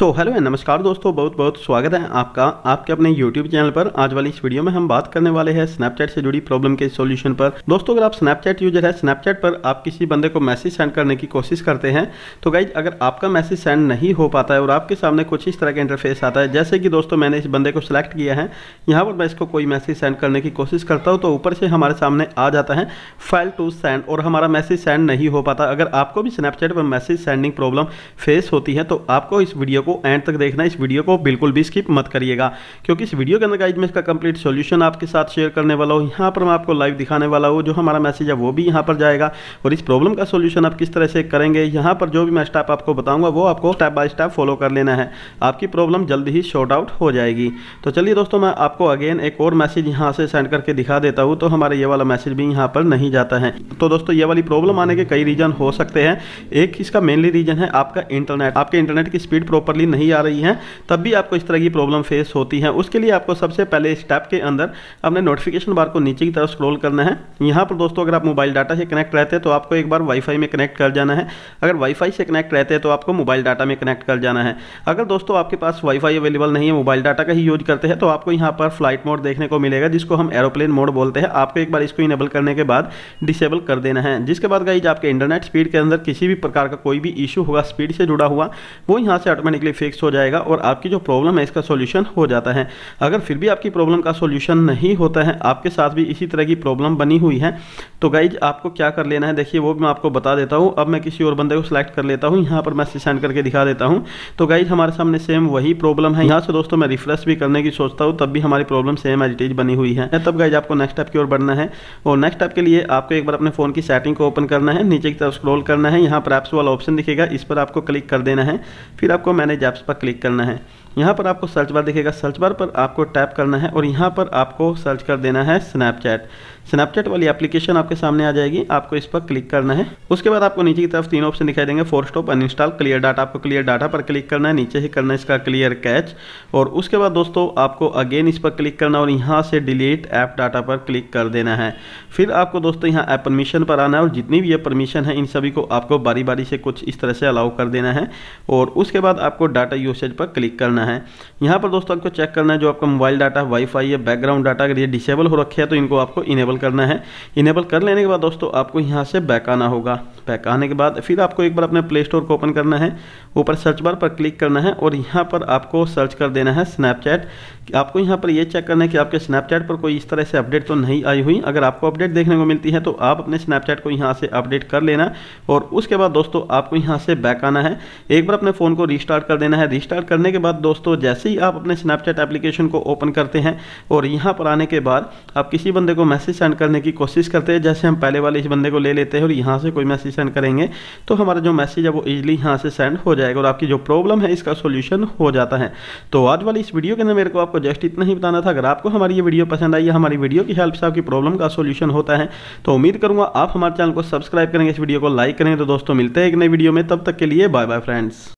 so hello and नमस्कार दोस्तों बहुत बहुत स्वागत है आपका आपके अपने यूट्यूब चैनल पर आज वाली इस वीडियो में हम बात करने वाले हैं स्नैपचैट से जुड़ी प्रॉब्लम के सॉल्यूशन पर दोस्तों अगर आप स्नैपचैट यूजर है स्नैपचैट पर आप किसी बंदे को मैसेज सेंड करने की कोशिश करते हैं तो गाइज अगर आपका मैसेज सेंड नहीं हो पाता है और आपके सामने कुछ इस तरह का इंटरफेस आता है जैसे कि दोस्तों मैंने इस बंदे को सिलेक्ट किया है यहाँ पर मैं इसको कोई मैसेज सेंड करने की कोशिश करता हूँ तो ऊपर से हमारे सामने आ जाता है फाइल टू सेंड और हमारा मैसेज सेंड नहीं हो पाता अगर आपको भी स्नैपचैट पर मैसेज सेंडिंग प्रॉब्लम फेस होती है तो आपको इस वीडियो को को एंड तक देखना इस वीडियो को बिल्कुल भी स्किप मत करिएगा क्योंकि इस वीडियो के अंदर गाइज में इसका कंप्लीट सोल्यूशन आपके साथ शेयर करने वाला हूँ यहाँ पर मैं आपको लाइव दिखाने वाला हूँ जो हमारा मैसेज है वो भी यहाँ पर जाएगा और इस प्रॉब्लम का सोल्यूशन आप किस तरह से करेंगे यहाँ पर जो भी मैं स्टेप आपको बताऊँगा वो आपको स्टेप बाय स्टेप फॉलो कर लेना है आपकी प्रॉब्लम जल्द ही शॉर्ट आउट हो जाएगी तो चलिए दोस्तों मैं आपको अगेन एक और मैसेज यहाँ से सेंड करके दिखा देता हूँ तो हमारा ये वाला मैसेज भी यहाँ पर नहीं जाता है तो दोस्तों ये वाली प्रॉब्लम आने के कई रीज़न हो सकते हैं एक इसका मेनली रीज़न है आपका इंटरनेट आपके इंटरनेट की स्पीड प्रॉपरली प्रॉपरली नहीं आ रही हैं तब भी आपको इस तरह की प्रॉब्लम फेस होती है उसके लिए आपको सबसे पहले इस टैब के अंदर अपने नोटिफिकेशन बार को नीचे की तरफ स्क्रॉल करना है यहाँ पर दोस्तों अगर आप मोबाइल डाटा से कनेक्ट रहते हैं तो आपको एक बार वाईफाई में कनेक्ट कर जाना है अगर वाईफाई से कनेक्ट रहते हैं तो आपको मोबाइल डाटा में कनेक्ट कर जाना है अगर दोस्तों आपके पास वाईफाई अवेलेबल नहीं है मोबाइल डाटा का ही यूज करते हैं तो आपको यहाँ पर फ्लाइट मोड देखने को मिलेगा जिसको हम एरोप्लेन मोड बोलते हैं आपको एक बार इसको इनेबल करने के बाद डिसेबल कर देना है जिसके बाद गाइज आपके इंटरनेट स्पीड के अंदर किसी भी प्रकार का कोई भी इशू होगा स्पीड से जुड़ा हुआ वो यहाँ से ऑटोमेटिक ऑटोमेटिकली फिक्स हो जाएगा और आपकी जो प्रॉब्लम है इसका सोल्यूशन हो जाता है अगर फिर भी आपकी प्रॉब्लम का सोल्यूशन नहीं होता है आपके साथ भी इसी तरह की प्रॉब्लम बनी हुई है तो गाइज आपको क्या कर लेना है देखिए वो मैं आपको बता देता हूँ अब मैं किसी और बंदे को सिलेक्ट कर लेता हूँ यहाँ पर मैसेज सेंड करके दिखा देता हूँ तो गाइज हमारे सामने सेम वही प्रॉब्लम है यहाँ से दोस्तों मैं रिफ्रेश भी करने की सोचता हूँ तब भी हमारी प्रॉब्लम सेम एडिटेज बनी हुई है तब गाइज आपको नेक्स्ट स्टेप की ओर बढ़ना है और नेक्स्ट स्टेप के लिए आपको एक बार अपने फ़ोन की सेटिंग को ओपन करना है नीचे की तरफ स्क्रोल करना है यहाँ पर ऐप्स वाला ऑप्शन दिखेगा इस पर आपको क्लिक कर देना है फिर आपको मैंने मैनेज ऐप्स पर क्लिक करना है यहाँ पर आपको सर्च बार दिखेगा सर्च बार पर आपको टैप करना है और यहाँ पर आपको सर्च कर देना है स्नैपचैट स्नैपचैट वाली एप्लीकेशन आपके सामने आ जाएगी आपको इस पर क्लिक करना है उसके बाद आपको नीचे की तरफ तीन ऑप्शन दिखाई देंगे force stop uninstall clear data आपको क्लियर डाटा पर क्लिक करना है नीचे ही करना है इसका क्लियर कैच और उसके बाद दोस्तों आपको अगेन इस पर क्लिक करना और यहाँ से डिलीट ऐप डाटा पर क्लिक कर देना है फिर आपको दोस्तों यहाँ ऐप परमिशन पर आना है और जितनी भी ये परमिशन है इन सभी को आपको बारी बारी से कुछ इस तरह से अलाउ कर देना है और उसके बाद आपको आपको डाटा यूसेज पर क्लिक करना है यहाँ पर दोस्तों आपको चेक करना है जो आपका मोबाइल डाटा वाईफाई या बैकग्राउंड डाटा अगर ये डिसेबल हो रखे हैं तो इनको आपको इनेबल करना है इनेबल कर लेने के बाद दोस्तों आपको यहाँ से बैक आना होगा बैक आने के बाद फिर आपको एक बार अपने प्ले स्टोर को ओपन करना है ऊपर सर्च बार पर क्लिक करना है और यहाँ पर आपको सर्च कर देना है स्नैपचैट आपको यहाँ पर यह चेक करना है कि आपके स्नैपचैट पर कोई इस तरह से अपडेट तो नहीं आई हुई अगर आपको अपडेट देखने को मिलती है तो आप अपने स्नैपचैट को यहाँ से अपडेट कर लेना और उसके बाद दोस्तों आपको यहाँ से बैक आना है एक बार अपने फ़ोन को रिस्टार्ट कर देना है रिस्टार्ट करने के बाद दोस्तों जैसे ही आप अपने स्नैपचैट एप्लीकेशन को ओपन करते हैं और यहाँ पर आने के बाद आप किसी बंदे को मैसेज सेंड करने की कोशिश करते हैं जैसे हम पहले वाले इस बंदे को ले लेते हैं और यहाँ से कोई मैसेज सेंड करेंगे तो हमारा जो मैसेज है वो ईजिली यहाँ से सेंड हो जाएगा और आपकी जो प्रॉब्लम है इसका सोल्यूशन हो जाता है तो आज वाली इस वीडियो के अंदर मेरे को आपको जस्ट इतना ही बताना था अगर आपको हमारी ये वीडियो पसंद आई है हमारी वीडियो की हेल्प से आपकी प्रॉब्लम का सोल्यूशन होता है तो उम्मीद करूंगा आप हमारे चैनल को सब्सक्राइब करेंगे इस वीडियो को लाइक करेंगे तो दोस्तों मिलते हैं एक नई वीडियो में तब तक के लिए बाय बाय फ्रेंड्स